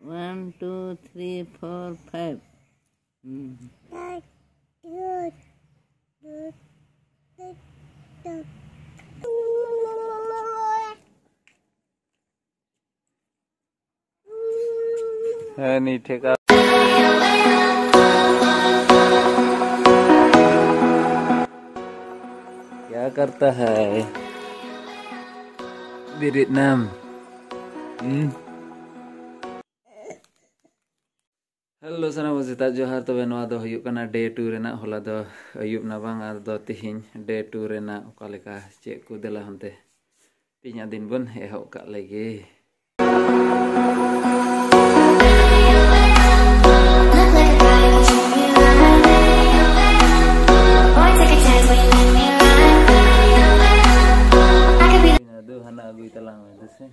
One, two, three, four, five. Mm. है नीचे का क्या करता है मेरे नाम हम्म Halo, sana mau cerita Johar tuh benua tuh yuk karena day two rena hola tuh yuk nabang ada tuh tihin day two rena kalika cek kudela hante tihnya din bun eh oka lagi. Aduh, hana gue telang aja sih.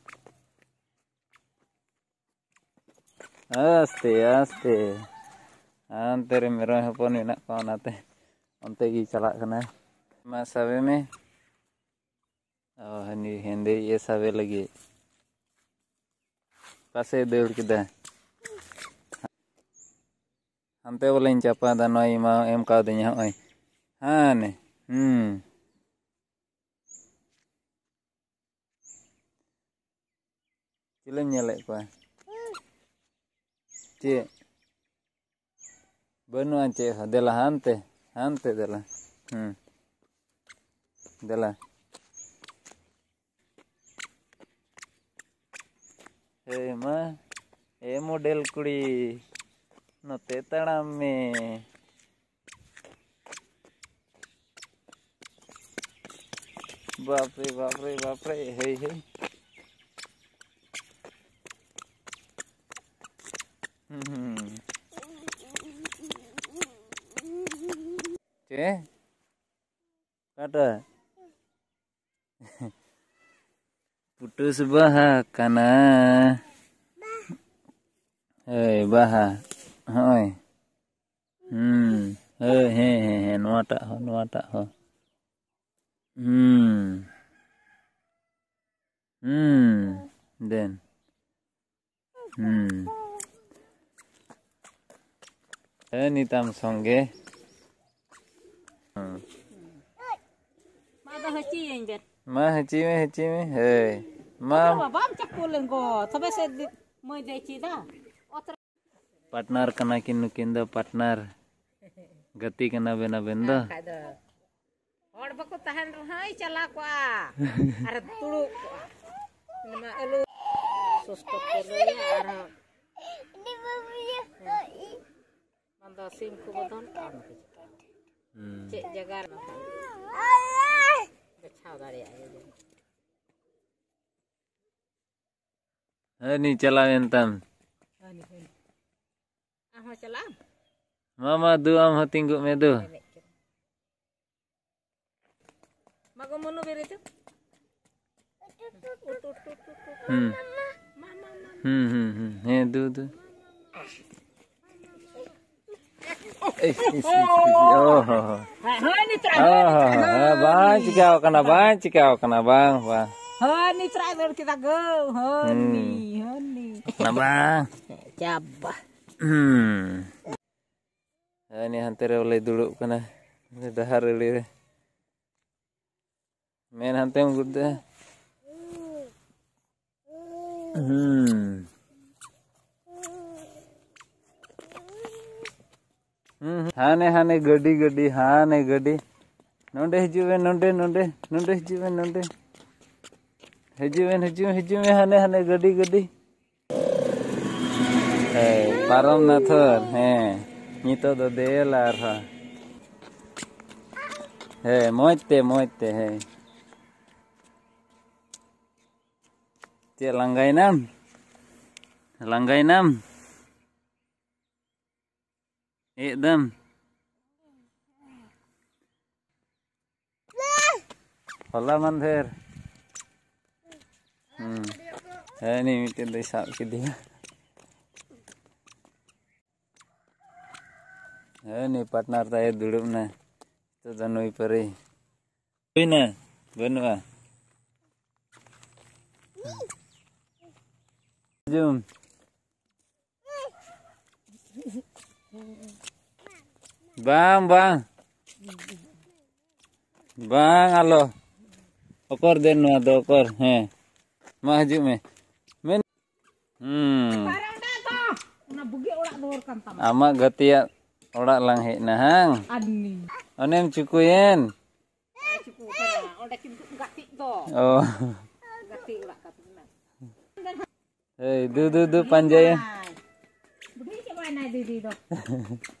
Asti asti. Antere meron hapon ina pa natin. Onte gi kana. Ma me. Oh ni hindi ye ya sabe lagi. Pasai deur kita. Ante ulin chapa da noi ma em kau de nyai. Hane. Hmm. Cilem nyalek kuah. Tie. Bueno, anche de las antes, antes de las. Hmm. De las. ఏమా ఏ మోడల్ కుడి నొత్తేతాడమ్మే बाप रे बाप रे बाप रे हे हे ế kata putus baha kana hey baha hoi hmm hey hey hey noa tak ho noa tak ho hmm hmm then hmm Ini tam songge. Ma hechime hechime hey. Ma bam chakulen go. Sabe se moi dechi da. Partner kana kinu kinda partner. Gati kana bena benda. Hor bako tahan rahai chala kwa. Ar tulu. Nama elu. Susko kulu ar. Ni babu ya. Manda sim kubodon. Hmm. Cek jagar. Allah. Ani chalaen tam. Ahma chalam. Mama doa am hatinggu medu. Mago munu beritu. Hmm. Hmm hmm hmm. He du du. oh. Hani bang, cikau kena bang, cikau kena bang, bang. Honey terakhir kita go, honey, hani. Kena bang. Coba. Hmm. Ini hantar oleh dulu kena dahar oleh. Main hampir udah. Hmm. हम्म। हाने हाने गड़ी गड़ी हाने गड़ी नंडे हिजुवे नंडे नंडे नंडे हिजुवे नंडे हिजुवे हिजु हिजुवे हाने हाने गड़ी गड़ी ए पारम नथर हे नीतो दो देला रहा हे तो मोइते मोइते हे ते नाम लंगाई नाम Eat them. Hola Mandher. Hmm. Eh, ini mungkin dari saat dia. Eh, ini partner saya dulu nah. Itu tanui peri. Ini, nah. benua. Jom. Jom. Bang, bang. Bang, alo. Okor den no do okor. He. Ma me. Men. Hmm. Ama gatia ya orak lang hek na hang. Adni. Onem cukuyen. Oh. Hei, du du du panjai. Budi cik mana didi dok.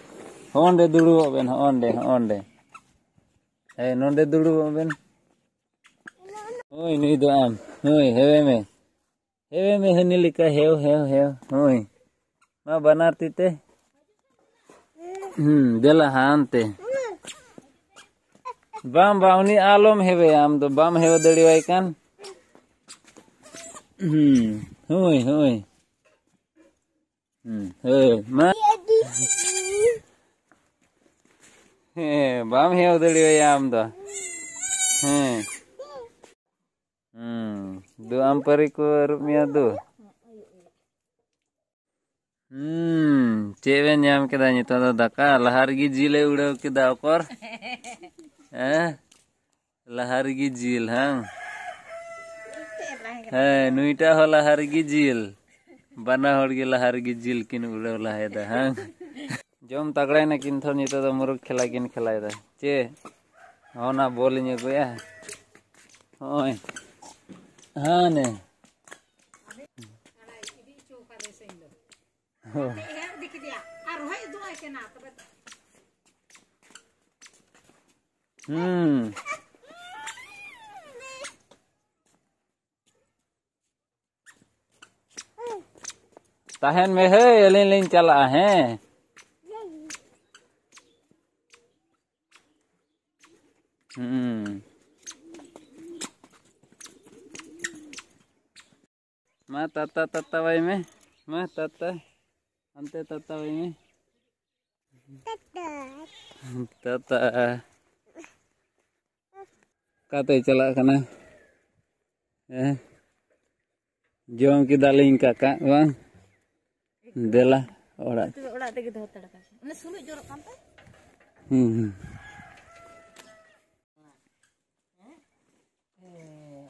हे ᱫᱩᱲᱩᱵᱚᱜ ᱵᱮᱱ ᱦᱚᱸᱰᱮ ᱦᱚᱸᱰᱮ ᱦᱮᱸ हेवे में हनी लिखा have have have होय मा ते हम्म देला बाम बावनी आलम हेवे आम तो बाम हेव दड़ी वाई कान हम्म हम्म बाम हे उदली होय आम दो हम्म दो आम परी को रुमिया दो हम्म चेवे न्याम के दानी तो दका लहार की जीले उड़े के दाव कर लहार की जील हाँ है नुईटा हो लहार जिल बना होड़ के लहार की किन उड़े लहाय हाँ जो तगड़ा किनथ तो मुरुक खेला कि खेला चे हाँ ना बोल अगुया हाँ हम्म तहन में है अलिन चला है Hmm. Ma tata tata wai me. Ma tata. Ante tata wai me. Tata. tata. Kata Celak kana. Eh. Jom kita ling kakak, bang. Dela orang. Orang tegi dah terdekat. Ini sulit jorok kampai. Hmm.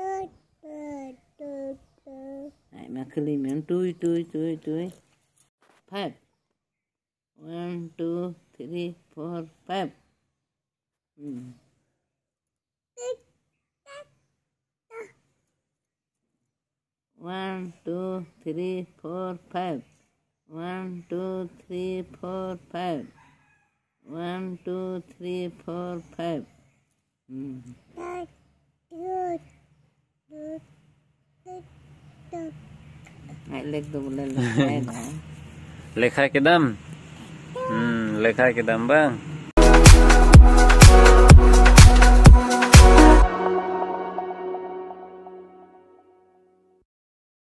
Hai Makali man. Two, two, two, two. Five. One, two, three, four, five. Hmm. One, two, three, four, five. One, two, three, four, five. One, two, three, four, five. Mm. Lekha kedam. Hmm, lekha kedam bang.